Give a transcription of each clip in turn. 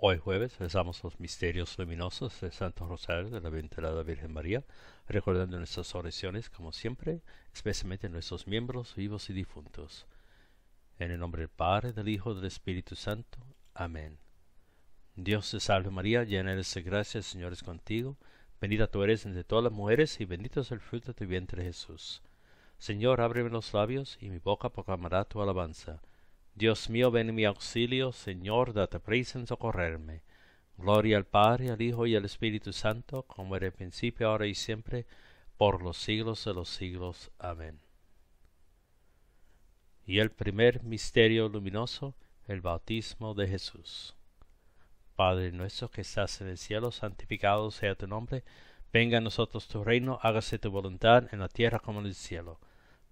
Hoy jueves rezamos los misterios luminosos de Santo Rosario de la Venerada Virgen María, recordando nuestras oraciones como siempre, especialmente nuestros miembros vivos y difuntos. En el nombre del Padre, del Hijo, del Espíritu Santo. Amén. Dios te salve María, llena eres de gracia, el Señor es contigo, bendita tú eres entre todas las mujeres y bendito es el fruto de tu vientre Jesús. Señor, ábreme los labios y mi boca proclamará tu alabanza. Dios mío, ven mi auxilio, Señor, date prisa en socorrerme. Gloria al Padre, al Hijo y al Espíritu Santo, como era el principio, ahora y siempre, por los siglos de los siglos. Amén. Y el primer misterio luminoso, el bautismo de Jesús. Padre nuestro que estás en el cielo, santificado sea tu nombre, venga a nosotros tu reino, hágase tu voluntad en la tierra como en el cielo.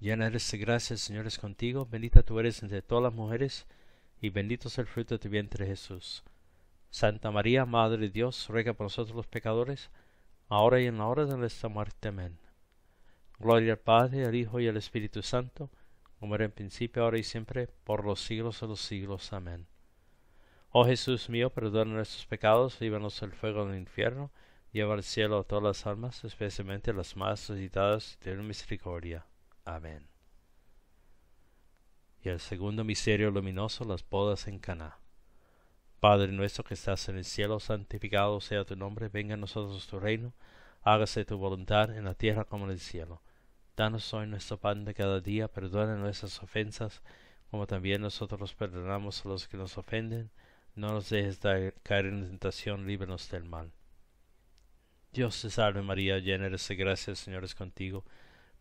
Llena eres de gracia, Señor es contigo, bendita tú eres entre todas las mujeres, y bendito es el fruto de tu vientre Jesús. Santa María, Madre de Dios, ruega por nosotros los pecadores, ahora y en la hora de nuestra muerte. Amén. Gloria al Padre, al Hijo y al Espíritu Santo, como era en principio, ahora y siempre, por los siglos de los siglos. Amén. Oh Jesús mío, perdona nuestros pecados, líbranos del fuego del infierno, lleva al cielo a todas las almas, especialmente las más necesitadas de tu misericordia. Amén. Y el segundo misterio luminoso, las bodas en Caná. Padre nuestro que estás en el cielo, santificado sea tu nombre, venga a nosotros tu reino, hágase tu voluntad en la tierra como en el cielo. Danos hoy nuestro pan de cada día, perdona nuestras ofensas, como también nosotros perdonamos a los que nos ofenden, no nos dejes caer en tentación, líbranos del mal. Dios te salve María, llena eres de gracia, el Señor es contigo.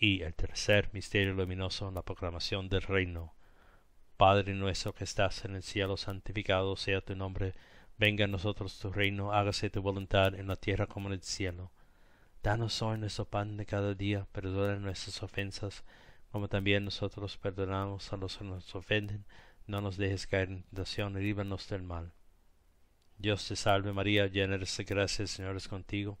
Y el tercer misterio luminoso, la proclamación del reino. Padre nuestro que estás en el cielo, santificado sea tu nombre, venga a nosotros tu reino, hágase tu voluntad en la tierra como en el cielo. Danos hoy nuestro pan de cada día, perdona nuestras ofensas, como también nosotros perdonamos a los que nos ofenden, no nos dejes caer en tentación, y líbranos del mal. Dios te salve María, llena eres de gracia, el Señor es contigo,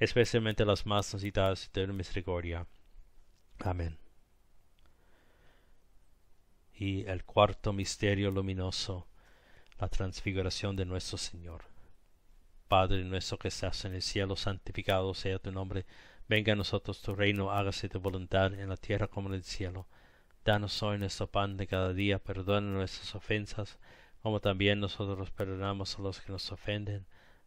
especialmente las más necesitadas de misericordia. Amén. Y el cuarto misterio luminoso, la transfiguración de nuestro Señor. Padre nuestro que estás en el cielo, santificado sea tu nombre, venga a nosotros tu reino, hágase tu voluntad en la tierra como en el cielo. Danos hoy nuestro pan de cada día, perdona nuestras ofensas, como también nosotros perdonamos a los que nos ofenden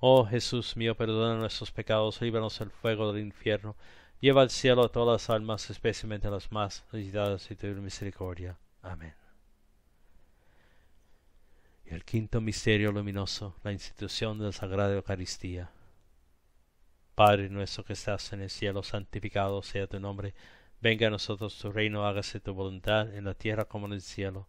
Oh Jesús mío, perdona nuestros pecados, líbranos del fuego del infierno, lleva al cielo a todas las almas, especialmente a las más necesitadas de tu misericordia. Amén. Y el quinto misterio luminoso, la institución de la Sagrada Eucaristía. Padre nuestro que estás en el cielo, santificado sea tu nombre, venga a nosotros tu reino, hágase tu voluntad en la tierra como en el cielo.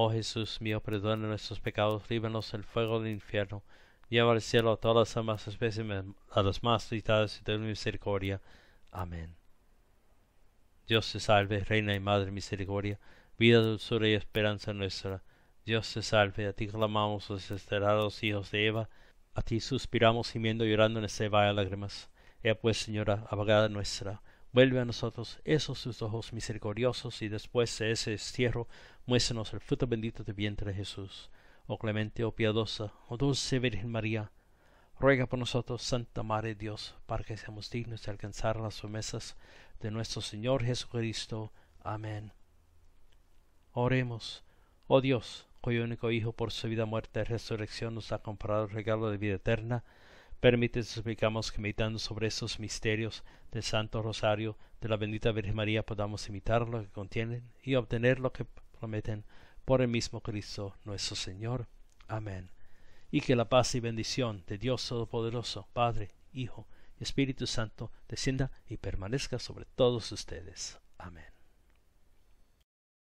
Oh Jesús mío, perdona nuestros pecados, líbranos del fuego del infierno, lleva al cielo a todas las más especialmente a las más necesitadas de misericordia. Amén. Dios te salve, Reina y Madre Misericordia, vida, dulzura y esperanza nuestra. Dios te salve, a ti clamamos los desesperados hijos de Eva, a ti suspiramos gimiendo y llorando en este valle lágrimas. Ea pues, Señora, abogada nuestra, vuelve a nosotros esos sus ojos misericordiosos y después de ese destierro muéstranos el fruto bendito de vientre Jesús. Oh clemente, oh piadosa, oh dulce Virgen María, ruega por nosotros, Santa Madre de Dios, para que seamos dignos de alcanzar las promesas de nuestro Señor Jesucristo. Amén. Oremos, oh Dios, cuyo único Hijo por su vida, muerte y resurrección nos ha comprado el regalo de vida eterna, permite que meditando sobre estos misterios del Santo Rosario de la bendita Virgen María podamos imitar lo que contienen y obtener lo que prometen por el mismo Cristo nuestro Señor. Amén. Y que la paz y bendición de Dios Todopoderoso, Padre, Hijo y Espíritu Santo descienda y permanezca sobre todos ustedes. Amén.